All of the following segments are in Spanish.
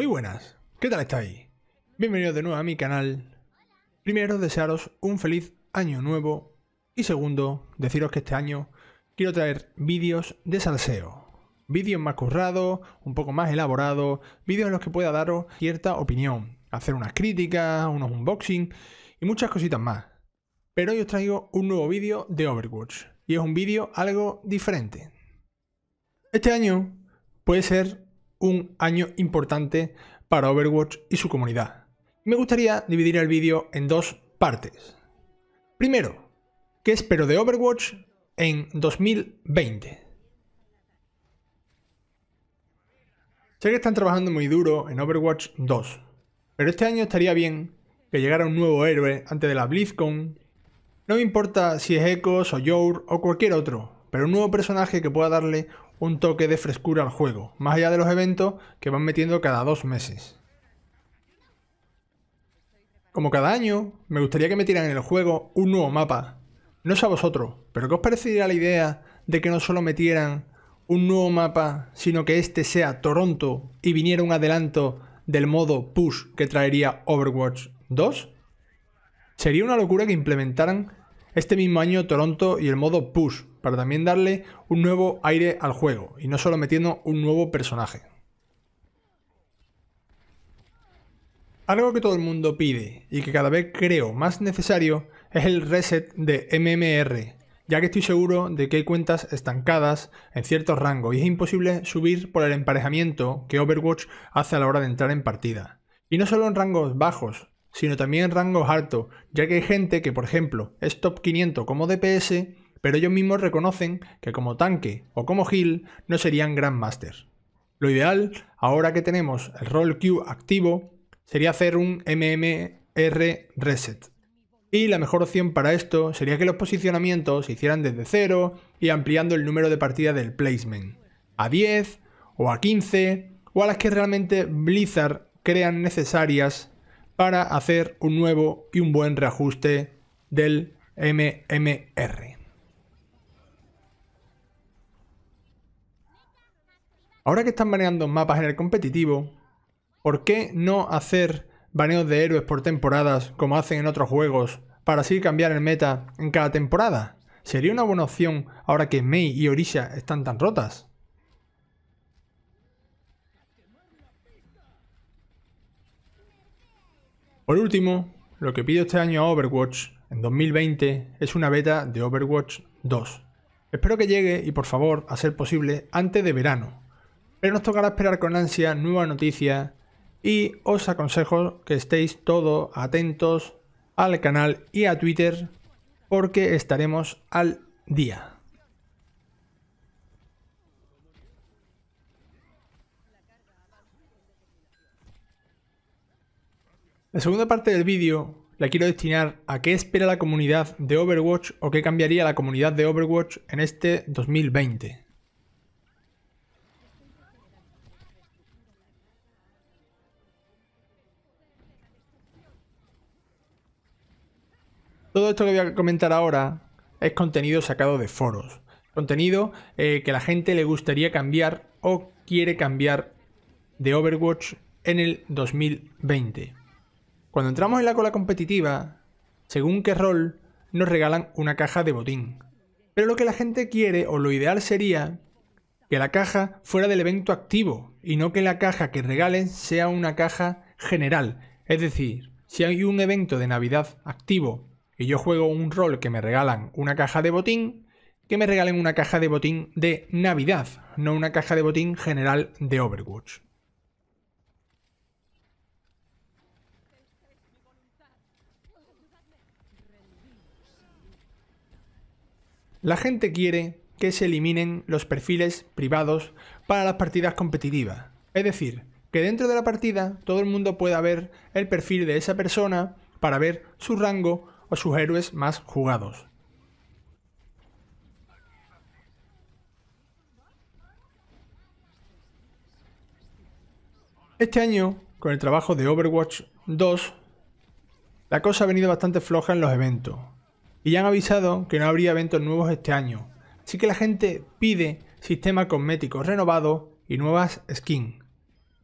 Muy buenas, ¿qué tal estáis? Bienvenidos de nuevo a mi canal. Primero, desearos un feliz año nuevo. Y segundo, deciros que este año quiero traer vídeos de salseo. Vídeos más currados, un poco más elaborados, vídeos en los que pueda daros cierta opinión, hacer unas críticas, unos unboxing y muchas cositas más. Pero hoy os traigo un nuevo vídeo de Overwatch y es un vídeo algo diferente. Este año puede ser un año importante para Overwatch y su comunidad. Me gustaría dividir el vídeo en dos partes. Primero, ¿qué espero de Overwatch en 2020? Sé que están trabajando muy duro en Overwatch 2, pero este año estaría bien que llegara un nuevo héroe antes de la BlizzCon. No me importa si es Echo, o Yor o cualquier otro, pero un nuevo personaje que pueda darle un toque de frescura al juego, más allá de los eventos que van metiendo cada dos meses. Como cada año, me gustaría que metieran en el juego un nuevo mapa. No sé a vosotros, pero ¿qué os parecería la idea de que no solo metieran un nuevo mapa, sino que este sea Toronto y viniera un adelanto del modo push que traería Overwatch 2? Sería una locura que implementaran este mismo año Toronto y el modo push, para también darle un nuevo aire al juego y no solo metiendo un nuevo personaje. Algo que todo el mundo pide y que cada vez creo más necesario es el reset de MMR, ya que estoy seguro de que hay cuentas estancadas en ciertos rangos y es imposible subir por el emparejamiento que Overwatch hace a la hora de entrar en partida. Y no solo en rangos bajos, sino también en rangos altos, ya que hay gente que por ejemplo es top 500 como DPS pero ellos mismos reconocen que como tanque o como heal no serían Grandmaster. Lo ideal, ahora que tenemos el Roll queue activo, sería hacer un MMR Reset. Y la mejor opción para esto sería que los posicionamientos se hicieran desde cero y ampliando el número de partidas del placement, a 10 o a 15 o a las que realmente Blizzard crean necesarias para hacer un nuevo y un buen reajuste del MMR. Ahora que están baneando mapas en el competitivo, ¿por qué no hacer baneos de héroes por temporadas como hacen en otros juegos para así cambiar el meta en cada temporada? ¿Sería una buena opción ahora que Mei y Orisha están tan rotas? Por último, lo que pido este año a Overwatch en 2020 es una beta de Overwatch 2. Espero que llegue y por favor a ser posible antes de verano, pero nos tocará esperar con ansia nueva noticia y os aconsejo que estéis todos atentos al canal y a Twitter porque estaremos al día. La segunda parte del vídeo la quiero destinar a qué espera la comunidad de Overwatch o qué cambiaría la comunidad de Overwatch en este 2020. Todo esto que voy a comentar ahora es contenido sacado de foros. Contenido eh, que la gente le gustaría cambiar o quiere cambiar de Overwatch en el 2020. Cuando entramos en la cola competitiva, según qué rol, nos regalan una caja de botín. Pero lo que la gente quiere o lo ideal sería que la caja fuera del evento activo y no que la caja que regalen sea una caja general. Es decir, si hay un evento de Navidad activo y yo juego un rol que me regalan una caja de botín, que me regalen una caja de botín de Navidad, no una caja de botín general de Overwatch. La gente quiere que se eliminen los perfiles privados para las partidas competitivas. Es decir, que dentro de la partida todo el mundo pueda ver el perfil de esa persona para ver su rango o sus héroes más jugados. Este año, con el trabajo de Overwatch 2, la cosa ha venido bastante floja en los eventos. Y ya han avisado que no habría eventos nuevos este año. Así que la gente pide sistema cosmético renovado y nuevas skins.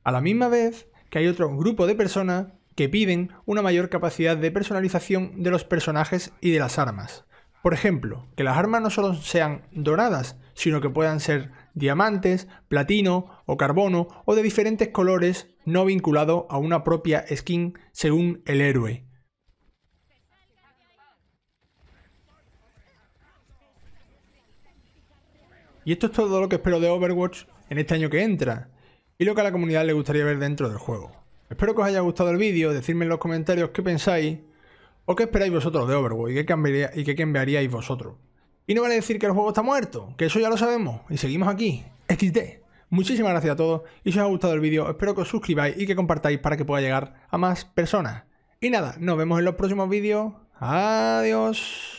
A la misma vez que hay otro grupo de personas que piden una mayor capacidad de personalización de los personajes y de las armas. Por ejemplo, que las armas no solo sean doradas, sino que puedan ser diamantes, platino o carbono o de diferentes colores no vinculado a una propia skin según el héroe. Y esto es todo lo que espero de Overwatch en este año que entra, y lo que a la comunidad le gustaría ver dentro del juego. Espero que os haya gustado el vídeo, decidme en los comentarios qué pensáis o qué esperáis vosotros de Overwatch y qué, cambiaría, y cambiaríais vosotros. Y no vale decir que el juego está muerto, que eso ya lo sabemos y seguimos aquí, XD. Muchísimas gracias a todos y si os ha gustado el vídeo espero que os suscribáis y que compartáis para que pueda llegar a más personas. Y nada, nos vemos en los próximos vídeos. Adiós.